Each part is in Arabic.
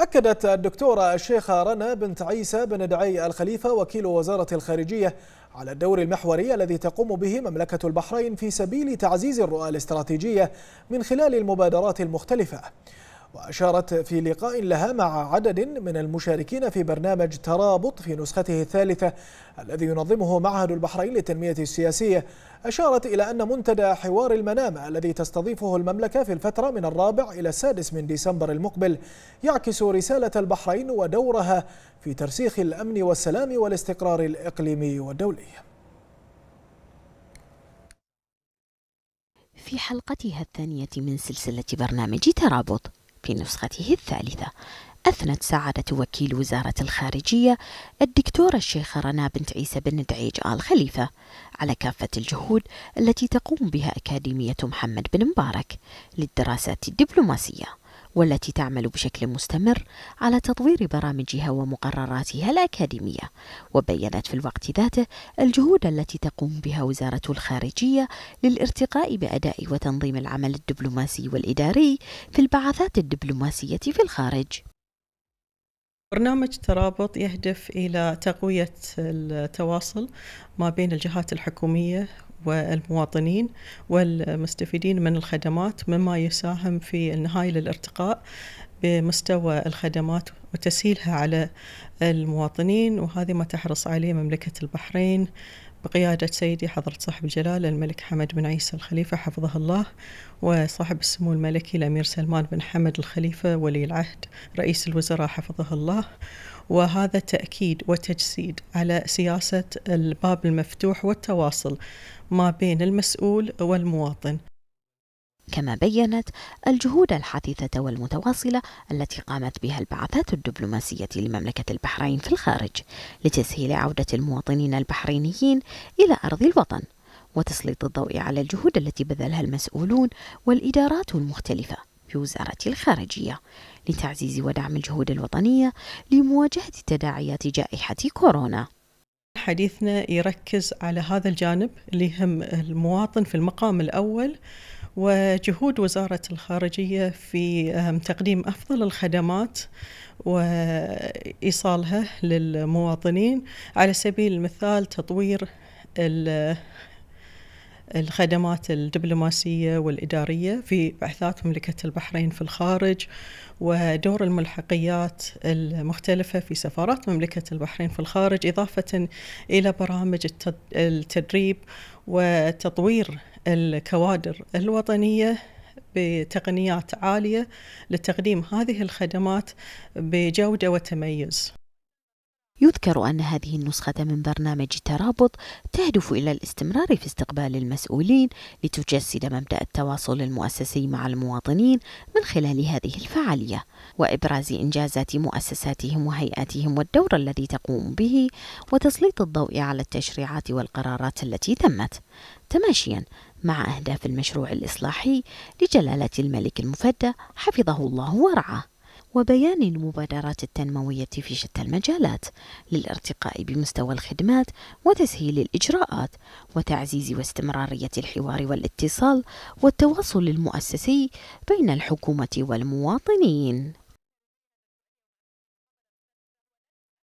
أكدت الدكتورة الشيخة رنا بنت عيسى بن دعي الخليفة وكيل وزارة الخارجية على الدور المحوري الذي تقوم به مملكة البحرين في سبيل تعزيز الرؤى الاستراتيجية من خلال المبادرات المختلفة وأشارت في لقاء لها مع عدد من المشاركين في برنامج ترابط في نسخته الثالثة الذي ينظمه معهد البحرين للتنمية السياسية أشارت إلى أن منتدى حوار المنامة الذي تستضيفه المملكة في الفترة من الرابع إلى السادس من ديسمبر المقبل يعكس رسالة البحرين ودورها في ترسيخ الأمن والسلام والاستقرار الإقليمي والدولي في حلقتها الثانية من سلسلة برنامج ترابط في نسخته الثالثة أثنت سعادة وكيل وزارة الخارجية الدكتورة الشيخة رنا بنت عيسى بن دعيج آل خليفة على كافة الجهود التي تقوم بها أكاديمية محمد بن مبارك للدراسات الدبلوماسية والتي تعمل بشكل مستمر على تطوير برامجها ومقرراتها الأكاديمية وبيّنت في الوقت ذاته الجهود التي تقوم بها وزارة الخارجية للارتقاء بأداء وتنظيم العمل الدبلوماسي والإداري في البعثات الدبلوماسية في الخارج برنامج ترابط يهدف إلى تقوية التواصل ما بين الجهات الحكومية والمواطنين والمستفيدين من الخدمات مما يساهم في النهاية للارتقاء بمستوى الخدمات وتسهيلها على المواطنين وهذه ما تحرص عليه مملكة البحرين بقيادة سيدي حضرة صاحب الجلالة الملك حمد بن عيسى الخليفة حفظه الله وصاحب السمو الملكي الأمير سلمان بن حمد الخليفة ولي العهد رئيس الوزراء حفظه الله وهذا تأكيد وتجسيد على سياسة الباب المفتوح والتواصل ما بين المسؤول والمواطن كما بينت الجهود الحثيثة والمتواصلة التي قامت بها البعثات الدبلوماسية لمملكة البحرين في الخارج لتسهيل عودة المواطنين البحرينيين إلى أرض الوطن وتسليط الضوء على الجهود التي بذلها المسؤولون والإدارات المختلفة بوزارة الخارجية لتعزيز ودعم الجهود الوطنية لمواجهة تداعيات جائحة كورونا حديثنا يركز على هذا الجانب اللي يهم المواطن في المقام الأول وجهود وزارة الخارجية في تقديم أفضل الخدمات وإيصالها للمواطنين على سبيل المثال تطوير الخدمات الدبلوماسية والإدارية في بعثات مملكة البحرين في الخارج ودور الملحقيات المختلفة في سفارات مملكة البحرين في الخارج إضافة إلى برامج التدريب وتطوير الكوادر الوطنية بتقنيات عالية لتقديم هذه الخدمات بجودة وتميز يذكر أن هذه النسخة من برنامج ترابط تهدف إلى الاستمرار في استقبال المسؤولين لتجسد مبدأ التواصل المؤسسي مع المواطنين من خلال هذه الفعالية وإبراز إنجازات مؤسساتهم وهيئاتهم والدور الذي تقوم به وتسليط الضوء على التشريعات والقرارات التي تمت تماشيا مع أهداف المشروع الإصلاحي لجلالة الملك المفدى حفظه الله ورعاه وبيان المبادرات التنموية في شتى المجالات للارتقاء بمستوى الخدمات وتسهيل الإجراءات وتعزيز واستمرارية الحوار والاتصال والتواصل المؤسسي بين الحكومة والمواطنين.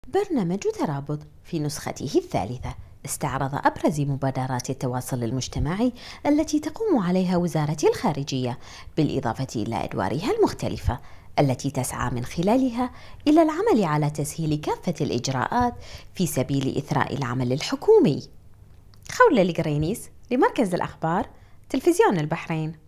برنامج ترابط في نسخته الثالثة استعرض أبرز مبادرات التواصل المجتمعي التي تقوم عليها وزارة الخارجية بالإضافة إلى أدوارها المختلفة التي تسعى من خلالها إلى العمل على تسهيل كافة الإجراءات في سبيل إثراء العمل الحكومي خولة القرينيس لمركز الأخبار تلفزيون البحرين